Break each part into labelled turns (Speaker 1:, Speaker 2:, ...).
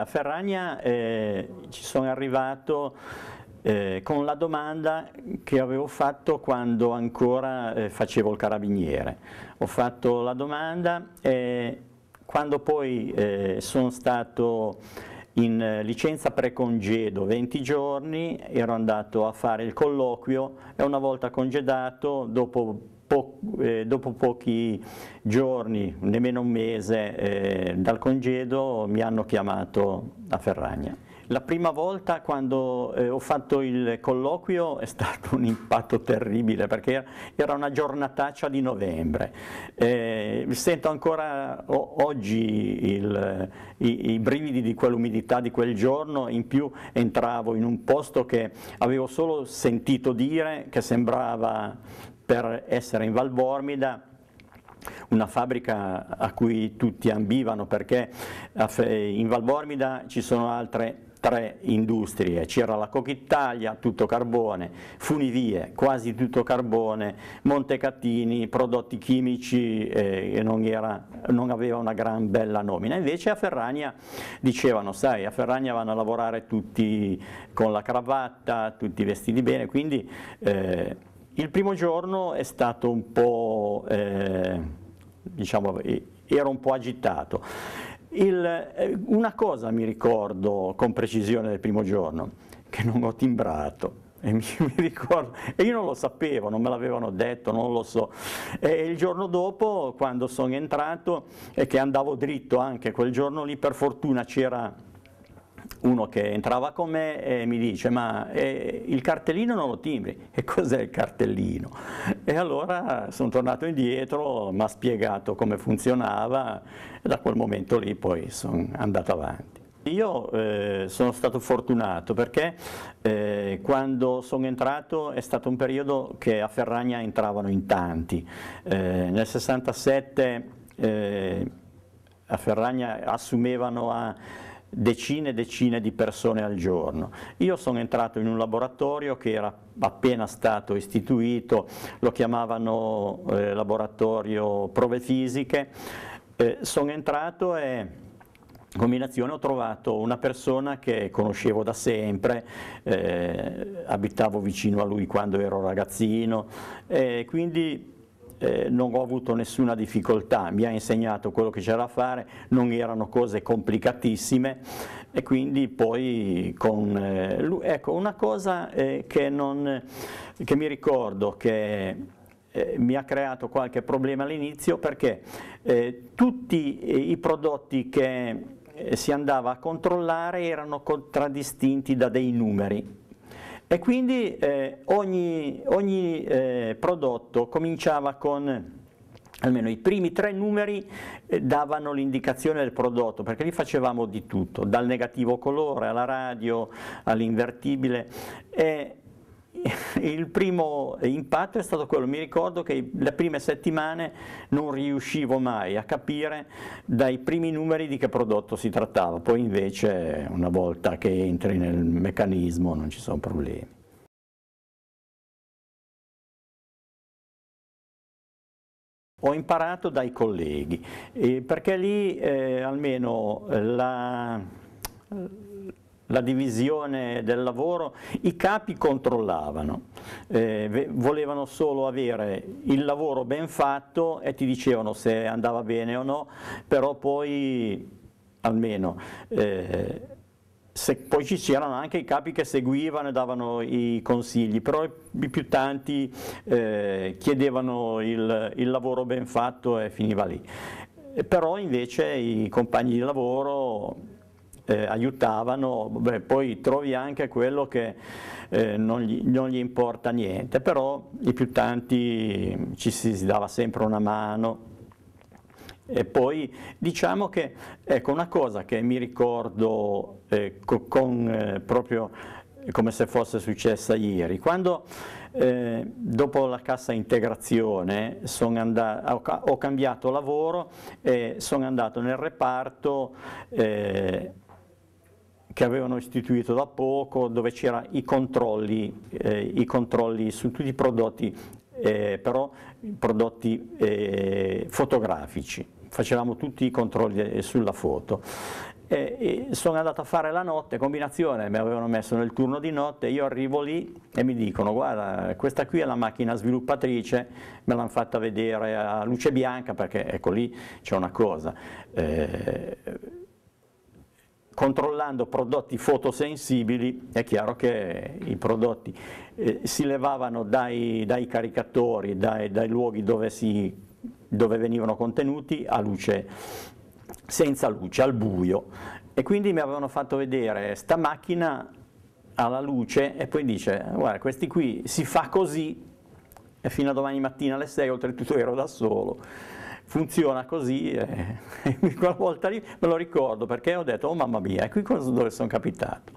Speaker 1: A Ferragna eh, ci sono arrivato
Speaker 2: eh, con la domanda che avevo fatto quando ancora eh, facevo il carabiniere. Ho fatto la domanda e eh, quando poi eh, sono stato in eh, licenza precongedo 20 giorni, ero andato a fare il colloquio e una volta congedato, dopo po eh, dopo pochi giorni, nemmeno un mese eh, dal congedo, mi hanno chiamato a Ferragna. La prima volta quando eh, ho fatto il colloquio è stato un impatto terribile perché era una giornataccia di novembre. Eh, sento ancora oh, oggi il, i, i, brividi di quell'umidità di quel giorno, in più entravo in un posto che avevo solo sentito dire che sembrava per essere in Valbormida, una fabbrica a cui tutti ambivano perché in Valbormida ci sono altre tre industrie, c'era la Coquitalia, tutto carbone, Funivie, quasi tutto carbone, Montecatini, prodotti chimici eh, non, era, non, aveva una gran bella nomina, invece a Ferragna dicevano, sai, a Ferragna vanno a lavorare tutti con la cravatta, tutti vestiti bene, quindi... Eh, il primo giorno è stato un po', eh, diciamo, ero un po' agitato. Il, eh, una cosa mi ricordo con precisione del primo giorno, che non ho timbrato. E, mi, mi ricordo, e io non lo sapevo, non me l'avevano detto, non lo so. E il giorno dopo, quando sono entrato e che andavo dritto anche quel giorno lì, per fortuna c'era uno che entrava con me e mi dice ma eh, il cartellino non lo timbri, e cos'è il cartellino? E allora sono tornato indietro, mi ha spiegato come funzionava e da quel momento lì poi sono andato avanti. Io eh, sono stato fortunato perché eh, quando sono entrato è stato un periodo che a Ferragna entravano in tanti. Eh, nel 67 eh, a Ferragna assumevano a decine e decine di persone al giorno. Io sono entrato in un laboratorio che era appena stato istituito, lo chiamavano eh, laboratorio prove fisiche, eh, sono entrato e in combinazione ho trovato una persona che conoscevo da sempre, eh, abitavo vicino a lui quando ero ragazzino e quindi eh, non ho avuto nessuna difficoltà, mi ha insegnato quello che c'era da fare, non erano cose complicatissime e quindi poi con eh, lui, ecco una cosa eh, che, non, che mi ricordo che eh, mi ha creato qualche problema all'inizio perché eh, tutti i prodotti che eh, si andava a controllare erano contraddistinti da dei numeri e quindi eh, ogni, ogni eh, prodotto cominciava con almeno i primi tre numeri eh, davano l'indicazione del prodotto, perché lì facevamo di tutto, dal negativo colore alla radio all'invertibile e, il primo impatto è stato quello, mi ricordo che le prime settimane non riuscivo mai a capire dai primi numeri
Speaker 1: di che prodotto si trattava, poi invece una volta che entri nel meccanismo non ci sono problemi. Ho imparato dai colleghi, perché lì eh,
Speaker 2: almeno la la divisione del lavoro, i capi controllavano, eh, volevano solo avere il lavoro ben fatto e ti dicevano se andava bene o no, però poi almeno... Eh, se, poi ci c'erano anche i capi che seguivano e davano i consigli, però i più tanti eh, chiedevano il, il lavoro ben fatto e finiva lì. Però invece i compagni di lavoro eh, aiutavano, beh, poi trovi anche quello che eh, non, gli, non, gli, importa niente, però i più tanti ci si dava sempre una mano. E poi diciamo che, ecco, una cosa che mi ricordo eh, co con, eh, proprio come se fosse successa ieri, quando eh, dopo la cassa integrazione andato, ho, cambiato lavoro e sono andato nel reparto eh, che avevano istituito da poco, dove c'erano i, eh, i controlli, su tutti i prodotti, eh, però prodotti eh, fotografici, facevamo tutti i controlli eh, sulla foto. E, e sono andato a fare la notte, combinazione, mi avevano messo nel turno di notte, io arrivo lì e mi dicono guarda questa qui è la macchina sviluppatrice, me l'hanno fatta vedere a luce bianca perché ecco lì c'è una cosa. Eh, controllando prodotti fotosensibili, è chiaro che i prodotti eh, si levavano dai, dai caricatori, dai, dai luoghi dove, si, dove venivano contenuti a luce, senza luce, al buio. E quindi mi avevano fatto vedere sta macchina alla luce e poi dice guarda questi qui si fa così e fino a domani mattina alle 6 oltretutto ero da solo funziona così e, e quella volta lì me lo ricordo perché ho detto oh mamma mia, qui dove sono capitato.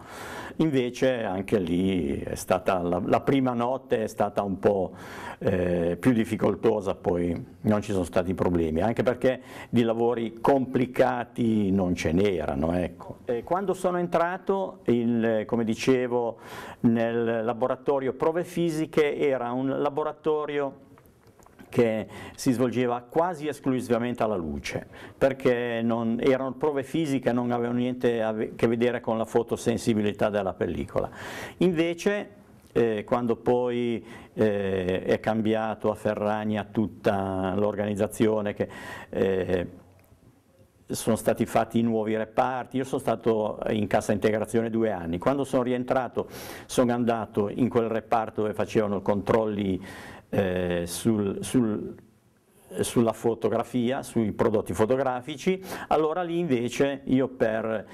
Speaker 2: Invece anche lì è stata la, la prima notte è stata un po' eh, più difficoltosa, poi non ci sono stati problemi, anche perché di lavori complicati non ce n'erano. Ecco. quando sono entrato, il, come dicevo, nel laboratorio prove fisiche era un laboratorio che si svolgeva quasi esclusivamente alla luce, perché non, erano prove fisiche, non avevano niente a che vedere con la fotosensibilità della pellicola. Invece eh, quando poi eh, è cambiato a Ferragna tutta l'organizzazione che eh, sono stati fatti nuovi reparti, io sono stato in cassa integrazione due anni, quando sono rientrato sono andato in quel reparto dove facevano controlli eh, sul, sul, sulla fotografia, sui prodotti fotografici, allora lì invece io per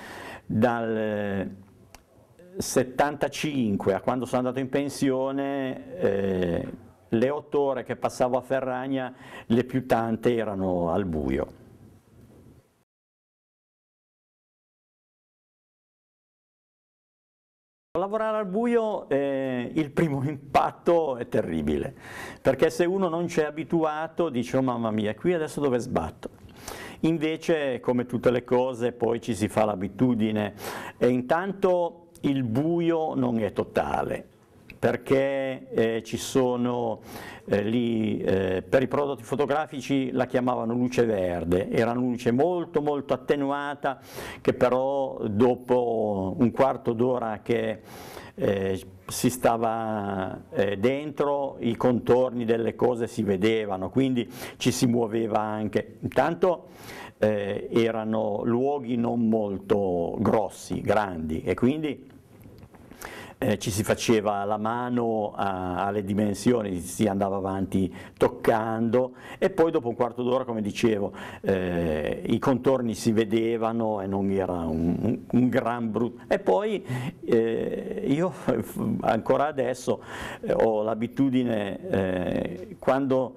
Speaker 2: dal 75 eh, a quando sono andato in pensione eh, le otto ore che passavo a
Speaker 1: Ferragna le più tante erano al buio lavorare al buio eh, il primo impatto è terribile, perché se uno non c'è
Speaker 2: abituato dice oh mamma mia, qui adesso dove sbatto? Invece, come tutte le cose, poi ci si fa l'abitudine e intanto il buio non è totale, perché eh, ci sono eh, lì, eh, per i prodotti fotografici la chiamavano luce verde, era una luce molto molto attenuata che però dopo un quarto d'ora che eh, si stava eh, dentro, i contorni delle cose si vedevano, quindi ci si muoveva anche. Intanto eh, erano luoghi non molto grossi, grandi e quindi eh, ci si faceva la mano a, eh, alle dimensioni, si andava avanti toccando e poi dopo un quarto d'ora, come dicevo, eh, i contorni si vedevano e non era un, un, gran brutto. E poi eh, io ancora adesso eh, ho l'abitudine eh, quando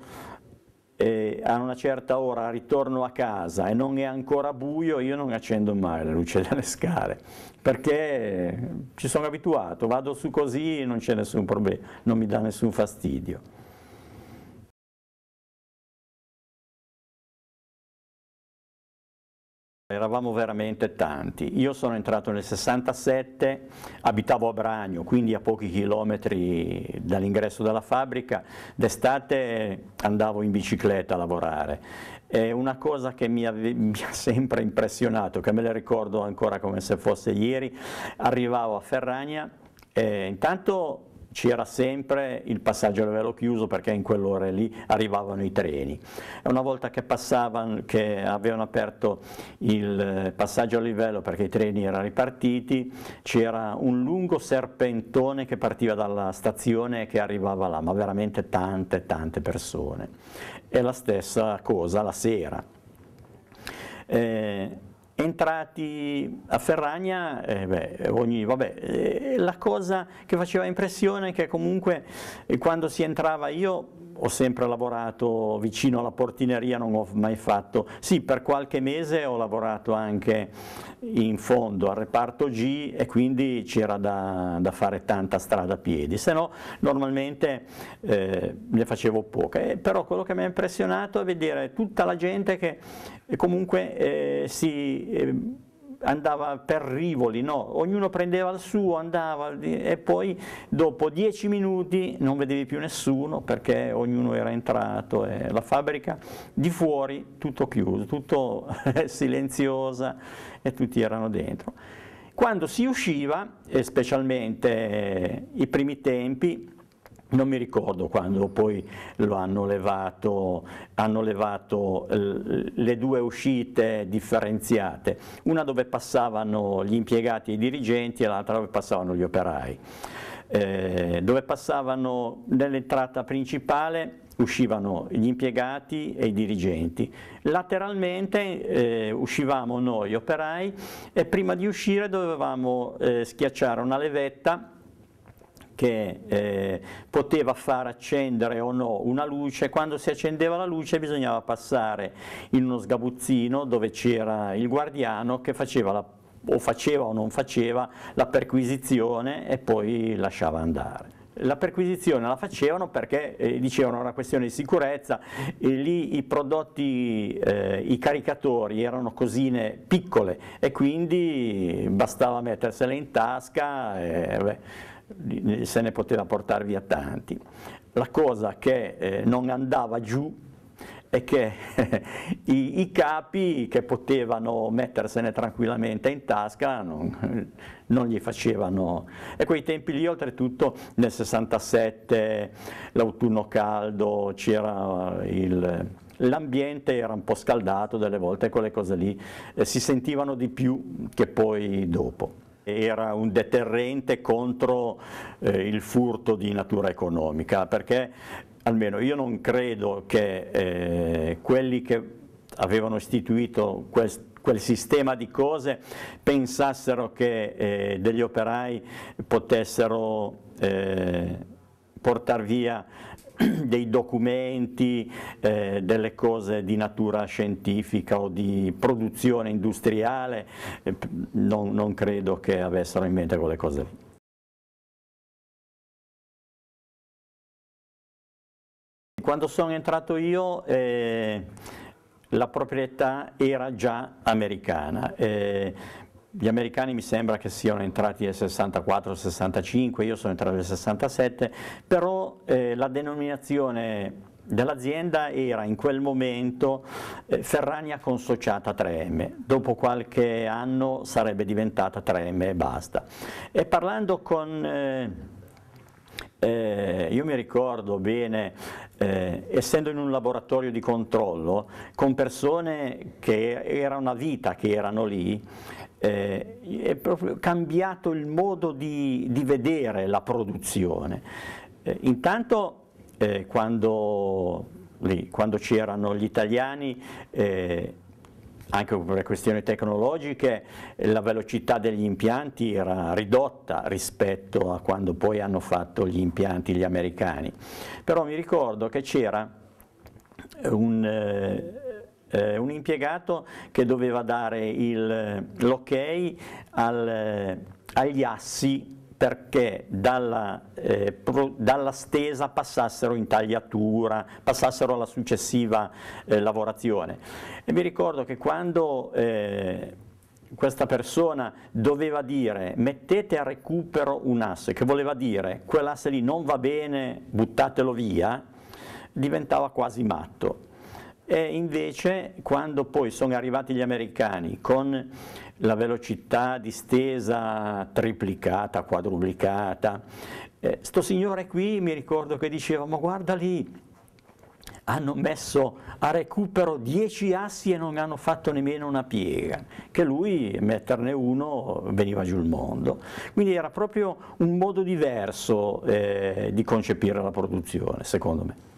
Speaker 2: eh, a una certa ora ritorno a casa e non è ancora buio, io non accendo mai la luce delle scale, perché ci sono abituato, vado su
Speaker 1: così e non c'è nessun problema, non mi dà nessun fastidio. eravamo veramente tanti. Io sono entrato nel 67, abitavo a Bragno, quindi
Speaker 2: a pochi chilometri dall'ingresso della fabbrica, d'estate andavo in bicicletta a lavorare. È una cosa che mi, mi ha sempre impressionato, che me la ricordo ancora come se fosse ieri, arrivavo a Ferragna e eh, intanto c'era sempre il passaggio a livello chiuso perché in quell'ora lì arrivavano i treni. Una volta che, passavano, che avevano aperto il eh, passaggio a livello perché i treni erano ripartiti, c'era un lungo serpentone che partiva dalla stazione e che arrivava là, ma veramente tante tante persone. E la stessa cosa la sera. Eh, entrati a Ferragna, eh beh, ogni, vabbè, eh, la cosa che faceva impressione è che comunque eh, quando si entrava io ho sempre lavorato vicino alla portineria, non ho mai fatto, sì per qualche mese ho lavorato anche in fondo al reparto G e quindi c'era da, da, fare tanta strada a piedi, se no normalmente eh, ne facevo poche, eh, però quello che mi ha impressionato è vedere tutta la gente che comunque eh, si eh, andava per rivoli, no, ognuno prendeva il suo, andava e poi dopo dieci minuti non vedevi più nessuno perché ognuno era entrato e la fabbrica di fuori tutto chiuso, tutto silenziosa e tutti erano dentro. Quando si usciva, e specialmente eh, i primi tempi, non mi ricordo quando poi lo hanno levato, hanno levato eh, le due uscite differenziate, una dove passavano gli impiegati e i dirigenti e l'altra dove passavano gli operai. Eh, dove passavano nell'entrata principale uscivano gli impiegati e i dirigenti, lateralmente eh, uscivamo noi operai e prima di uscire dovevamo eh, schiacciare una levetta che eh, poteva far accendere o no una luce, quando si accendeva la luce bisognava passare in uno sgabuzzino dove c'era il guardiano che faceva la, o faceva o non faceva la perquisizione e poi lasciava andare la perquisizione la facevano perché eh, dicevano era una questione di sicurezza e lì i prodotti, eh, i caricatori erano cosine piccole e quindi bastava mettersele in tasca e, beh, se ne poteva portare via tanti. La cosa che eh, non andava giù è che i, i, capi che potevano mettersene tranquillamente in tasca non, non, gli facevano. E quei tempi lì oltretutto nel 67 l'autunno caldo c'era il, l'ambiente era un po' scaldato delle volte, quelle cose lì eh, si sentivano di più che poi dopo era un deterrente contro eh, il furto di natura economica, perché almeno io non credo che eh, quelli che avevano istituito quel, quel, sistema di cose pensassero che eh, degli operai potessero eh, portare via dei documenti, eh, delle cose di natura scientifica o di produzione industriale,
Speaker 1: eh, non, non credo che avessero in mente quelle cose lì. Quando sono entrato io eh, la proprietà era già americana,
Speaker 2: eh, gli americani mi sembra che siano entrati nel 64-65, io sono entrato nel 67, però eh, la denominazione dell'azienda era in quel momento eh, Ferrania consociata 3M, dopo qualche anno sarebbe diventata 3M e basta. E parlando con... Eh, eh, io mi ricordo bene, eh, essendo in un laboratorio di controllo, con persone che era una vita che erano lì, eh, è proprio cambiato il modo di, di vedere la produzione. Eh, intanto eh, quando, lì, quando c'erano gli italiani eh, anche per questioni tecnologiche la velocità degli impianti era ridotta rispetto a quando poi hanno fatto gli impianti gli americani. Però mi ricordo che c'era un, eh, eh, un impiegato che doveva dare eh, l'ok okay al, eh, agli assi perché dalla, eh, pro, dalla, stesa passassero in tagliatura, passassero alla successiva eh, lavorazione. E mi ricordo che quando eh, questa persona doveva dire mettete a recupero un asse, che voleva dire quell'asse lì non va bene, buttatelo via, diventava quasi matto e invece quando poi sono arrivati gli americani con la velocità distesa triplicata, quadruplicata, eh, signore qui mi ricordo che diceva ma guarda lì, hanno messo a recupero 10 assi e non hanno fatto nemmeno una piega, che lui metterne uno veniva giù il mondo. Quindi era proprio un modo
Speaker 1: diverso eh, di concepire la produzione, secondo me.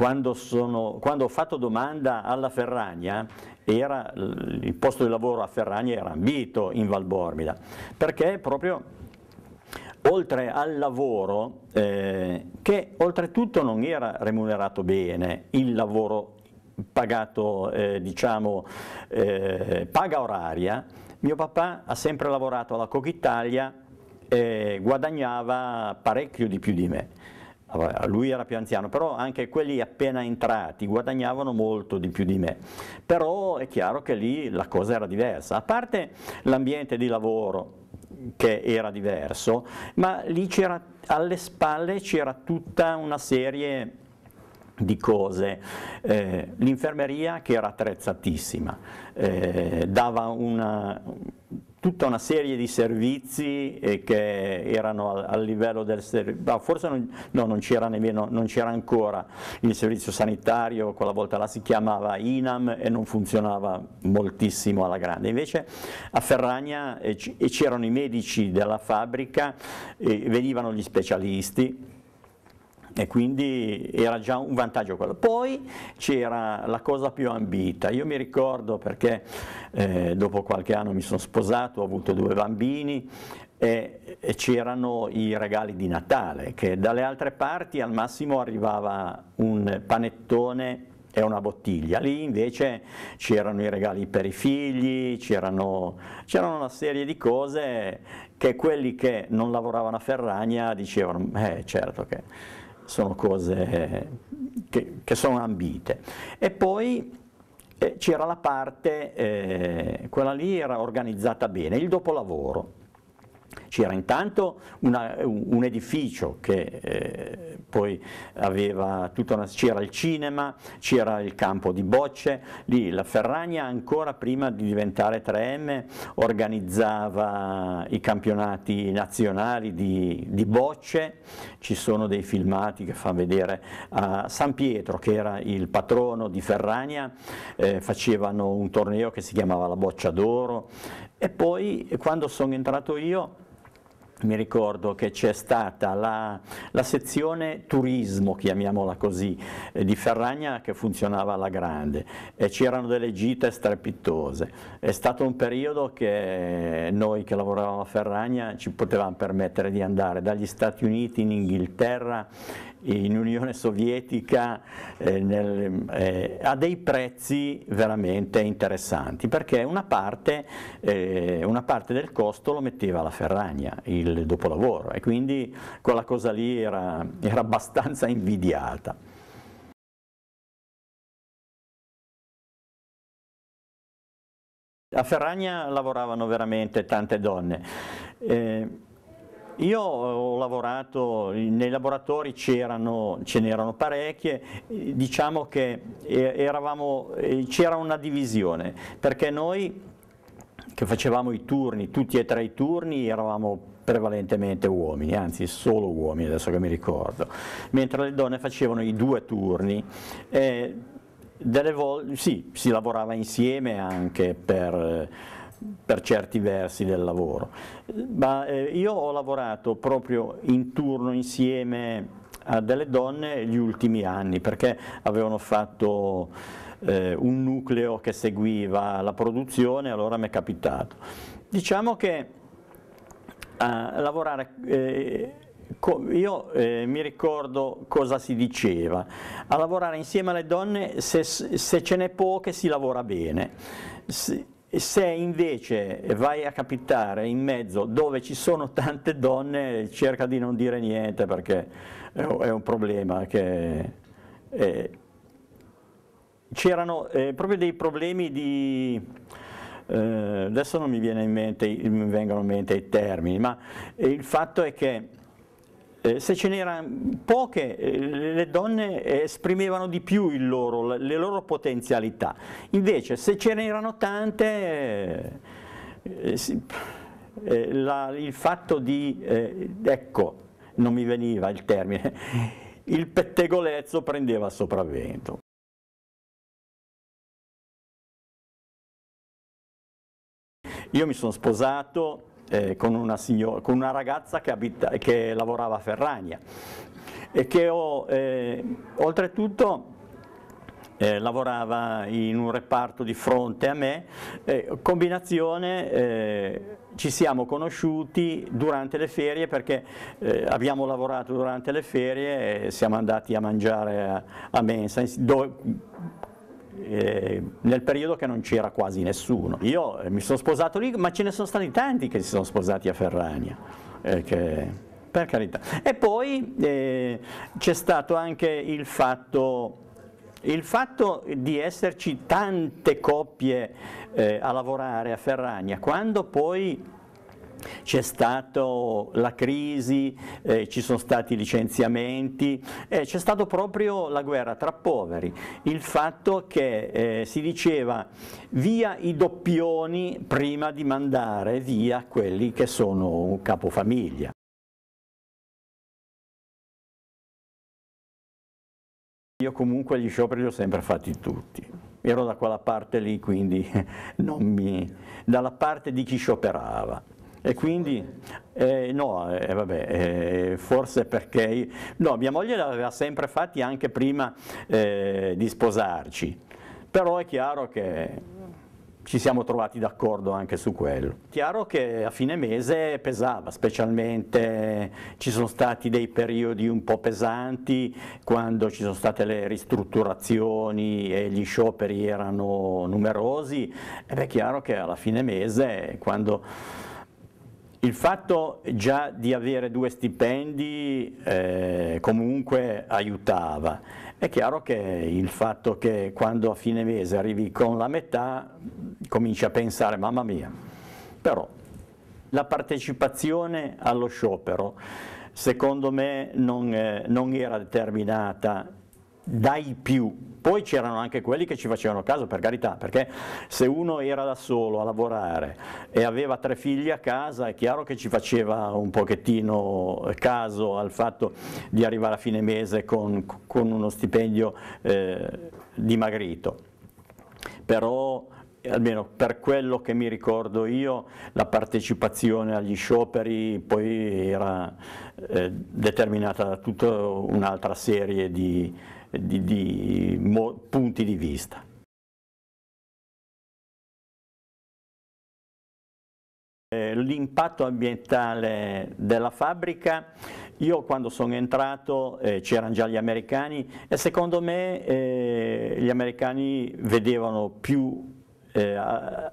Speaker 1: quando, sono, quando ho fatto domanda alla Ferragna, era, il posto
Speaker 2: di lavoro a Ferragna era ambito in Val Bormida, perché proprio oltre al lavoro, eh, che oltretutto non era remunerato bene, il lavoro pagato, eh, diciamo, eh, paga oraria, mio papà ha sempre lavorato alla Coca Italia e guadagnava parecchio di più di me lui era più anziano, però anche quelli appena entrati guadagnavano molto di più di me, però è chiaro che lì la cosa era diversa, a parte l'ambiente di lavoro che era diverso, ma lì c'era, alle spalle c'era tutta una serie di cose. Eh, l'infermeria che era attrezzatissima, eh, dava una tutta una serie di servizi eh, che erano al, livello del servizio, forse non, no, non c'era ancora il servizio sanitario, quella volta là si chiamava INAM e non funzionava moltissimo alla grande, invece a Ferragna eh, c'erano i medici della fabbrica, venivano gli specialisti, e quindi era già un vantaggio quello. Poi c'era la cosa più ambita, io mi ricordo perché eh, dopo qualche anno mi sono sposato, ho avuto due bambini e, e c'erano i regali di Natale che dalle altre parti al massimo arrivava un panettone e una bottiglia, lì invece c'erano i regali per i figli, c'erano una serie di cose che quelli che non lavoravano a Ferragna dicevano, eh certo che sono cose che, che sono ambite. E poi eh, c'era la parte, eh, quella lì era organizzata bene, il dopolavoro. C'era intanto una, un edificio che eh, poi aveva tutta una... c'era il cinema, c'era il campo di bocce, lì la Ferragna ancora prima di diventare 3M organizzava i campionati nazionali di, di bocce, ci sono dei filmati che fanno vedere a San Pietro che era il patrono di Ferragna, eh, facevano un torneo che si chiamava la Boccia d'Oro e poi quando sono entrato io mi ricordo che c'è stata la, la, sezione turismo, chiamiamola così, eh, di Ferragna che funzionava alla grande e c'erano delle gite strepitose. È stato un periodo che noi che lavoravamo a Ferragna ci potevamo permettere di andare dagli Stati Uniti in Inghilterra, in Unione Sovietica, eh, nel, eh, a dei prezzi veramente interessanti, perché una parte, eh, una parte del costo lo metteva la Ferragna, il, del dopolavoro e
Speaker 1: quindi quella cosa lì era, era abbastanza invidiata. A Ferragna lavoravano veramente tante donne. Eh, io
Speaker 2: ho lavorato, nei laboratori ce n'erano parecchie, diciamo che eh, c'era una divisione, perché noi che facevamo i turni, tutti e tre i turni, eravamo prevalentemente uomini, anzi solo uomini adesso che mi ricordo, mentre le donne facevano i due turni. e delle volte sì, si lavorava insieme anche per, per certi versi del lavoro, ma eh, io ho lavorato proprio in turno insieme a delle donne gli ultimi anni perché avevano fatto eh, un nucleo che seguiva la produzione, allora mi è capitato. Diciamo che a lavorare. Eh, io eh, mi ricordo cosa si diceva, a lavorare insieme alle donne se, se ce n'è poche si lavora bene, se, se, invece vai a capitare in mezzo dove ci sono tante donne cerca di non dire niente perché è, un problema che... Eh, c'erano eh, proprio dei problemi di eh, adesso non mi, in mente, mi vengono in mente i termini, ma il fatto è che eh, se ce n'erano poche, eh, le donne esprimevano di più loro, le loro potenzialità, invece se ce n'erano tante, la, il fatto di,
Speaker 1: ecco, non mi veniva il termine, il pettegolezzo prendeva sopravvento. Io mi sono sposato eh, con, una signora, con, una ragazza che, abita,
Speaker 2: che, lavorava a Ferragna e che ho, eh, oltretutto eh, lavorava in un reparto di fronte a me, eh, combinazione eh, ci siamo conosciuti durante le ferie perché eh, abbiamo lavorato durante le ferie e siamo andati a mangiare a, a mensa dove, eh, nel periodo che non c'era quasi nessuno. Io eh, mi sono sposato lì, ma ce ne sono stati tanti che si sono sposati a Ferrania. Eh, che, per carità. E poi eh, c'è stato anche il fatto, il fatto, di esserci tante coppie eh, a lavorare a Ferragna, quando poi c'è stata la crisi, eh, ci sono stati licenziamenti, eh, c'è stata proprio la guerra tra poveri, il fatto che eh, si diceva via i doppioni
Speaker 1: prima di mandare via quelli che sono un capofamiglia. Io comunque gli scioperi li ho sempre fatti tutti, ero da quella parte lì quindi non mi...
Speaker 2: dalla parte di chi scioperava. E quindi, eh, no, eh, vabbè, eh, forse perché, no, mia moglie l'aveva sempre fatti anche prima eh, di sposarci, però è chiaro che ci siamo trovati d'accordo anche su quello. Chiaro che a fine mese pesava, specialmente ci sono stati dei periodi un po' pesanti quando ci sono state le ristrutturazioni e gli scioperi erano numerosi ed è chiaro che alla fine mese quando il fatto già di avere due stipendi eh, comunque aiutava, è chiaro che il fatto che quando a fine mese arrivi con la metà cominci a pensare mamma mia, però la partecipazione allo sciopero secondo me non, eh, non era determinata dai più. Poi c'erano anche quelli che ci facevano caso, per carità, perché se uno era da solo a lavorare e aveva tre figli a casa, è chiaro che ci faceva un pochettino caso al fatto di arrivare a fine mese con, con uno stipendio eh, dimagrito. Però eh, almeno per quello che mi ricordo io, la partecipazione agli scioperi poi era
Speaker 1: eh, determinata da tutta un'altra serie di, di, di mo, punti di vista. Eh, l'impatto ambientale della fabbrica,
Speaker 2: io quando sono entrato eh, c'erano già gli americani e secondo me eh, gli americani vedevano più eh, a,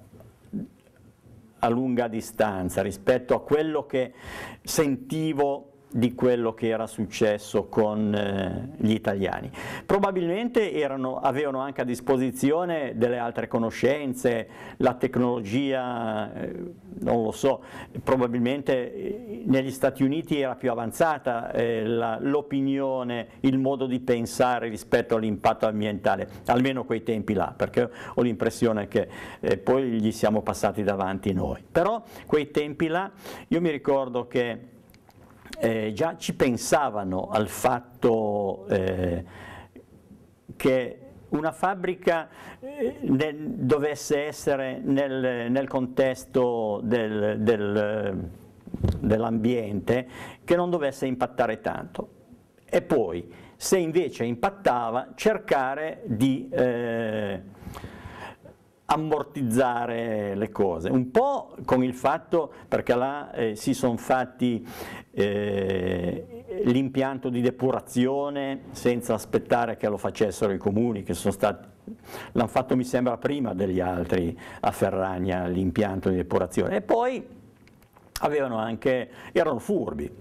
Speaker 2: a lunga distanza rispetto a quello che sentivo di quello che era successo con eh, gli italiani. Probabilmente erano, avevano anche a disposizione delle altre conoscenze, la tecnologia, eh, non lo so, probabilmente eh, negli Stati Uniti era più avanzata eh, l'opinione, il modo di pensare rispetto all'impatto ambientale, almeno quei tempi là, perché ho l'impressione che poi gli siamo passati davanti noi. Però quei tempi là io mi ricordo che eh, già ci pensavano al fatto eh, che una fabbrica eh, nel, dovesse essere nel, nel contesto del, del, dell'ambiente che non dovesse impattare tanto e poi se invece impattava cercare di eh, ammortizzare le cose, un po' con il fatto, perché là eh, si sono fatti eh, l'impianto di depurazione senza aspettare che lo facessero i comuni che sono stati l'hanno fatto mi sembra prima degli altri a Ferragna l'impianto di depurazione e poi avevano anche, erano furbi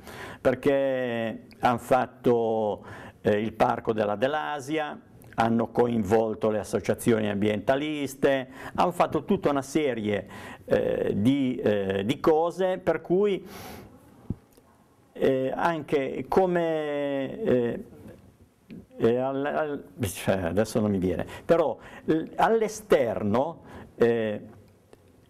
Speaker 2: perché hanno fatto eh, il parco della Delasia hanno coinvolto le associazioni ambientaliste, hanno fatto tutta una serie eh, di, eh, di cose per cui eh, anche come eh, eh al, al, cioè, adesso non mi viene però all'esterno eh,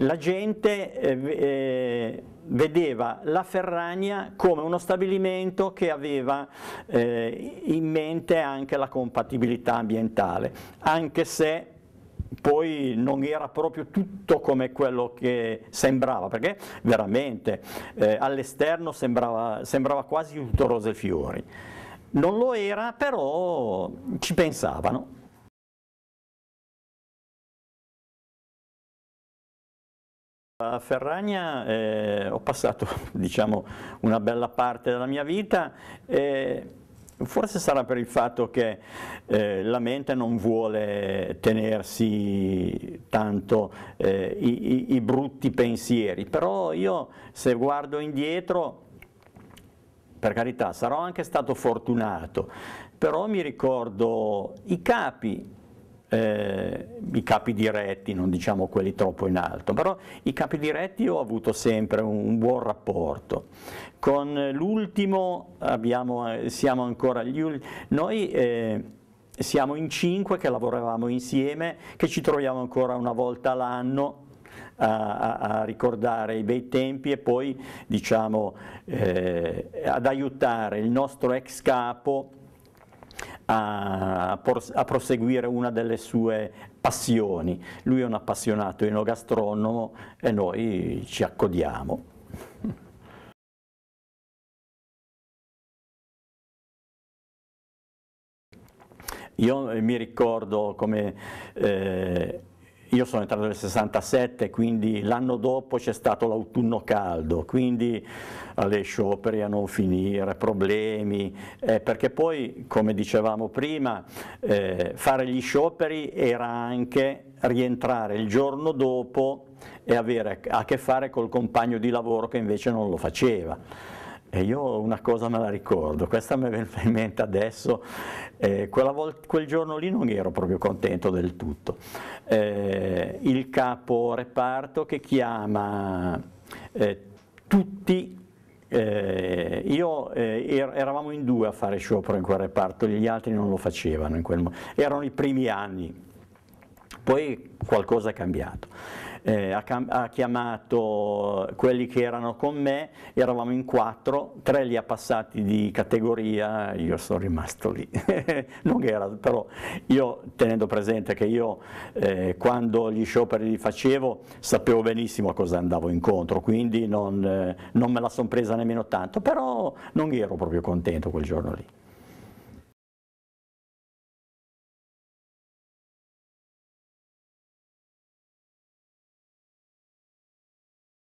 Speaker 2: la gente eh, eh, vedeva la Ferragna come uno stabilimento che aveva eh, in mente anche la compatibilità ambientale, anche se poi non era proprio tutto come quello che sembrava, perché veramente eh, all'esterno sembrava, sembrava
Speaker 1: quasi tutto rose e fiori. Non lo era, però ci pensavano. A Ferragna eh, ho passato diciamo, una bella parte della
Speaker 2: mia vita e forse sarà per il fatto che eh, la mente non vuole tenersi tanto eh, i, i, i brutti pensieri, però io se guardo indietro per carità sarò anche stato fortunato, però mi ricordo i capi eh, i capi diretti, non diciamo quelli troppo in alto, però i capi diretti ho avuto sempre un, un buon rapporto. Con l'ultimo eh, siamo ancora gli ultimi, noi eh, siamo in cinque che lavoravamo insieme, che ci troviamo ancora una volta l'anno a, a, ricordare i bei tempi e poi diciamo eh, ad aiutare il nostro ex capo a, a proseguire una delle sue passioni. Lui è un appassionato enogastronomo
Speaker 1: e noi ci accodiamo. Io mi
Speaker 2: ricordo come eh, io sono entrato nel 67, quindi l'anno dopo c'è stato l'autunno caldo, quindi le scioperi a non finire, problemi, eh, perché poi, come dicevamo prima, eh, fare gli scioperi era anche rientrare il giorno dopo e avere a che fare col compagno di lavoro che invece non lo faceva e io una cosa me la ricordo, questa mi viene in mente adesso, eh, volta, quel giorno lì non ero proprio contento del tutto. Eh, il capo reparto che chiama eh, tutti eh, io eh, er eravamo in due a fare sciopero in quel reparto, gli altri non lo facevano in quel momento, erano i primi anni, poi qualcosa è cambiato eh, ha, ha, chiamato quelli che erano con me, eravamo in quattro, tre li ha passati di categoria, io sono rimasto lì, non era, però io tenendo presente che io eh, quando gli scioperi li facevo sapevo benissimo a cosa andavo incontro, quindi non, eh, non me la sono presa nemmeno tanto, però non
Speaker 1: ero proprio contento quel giorno lì.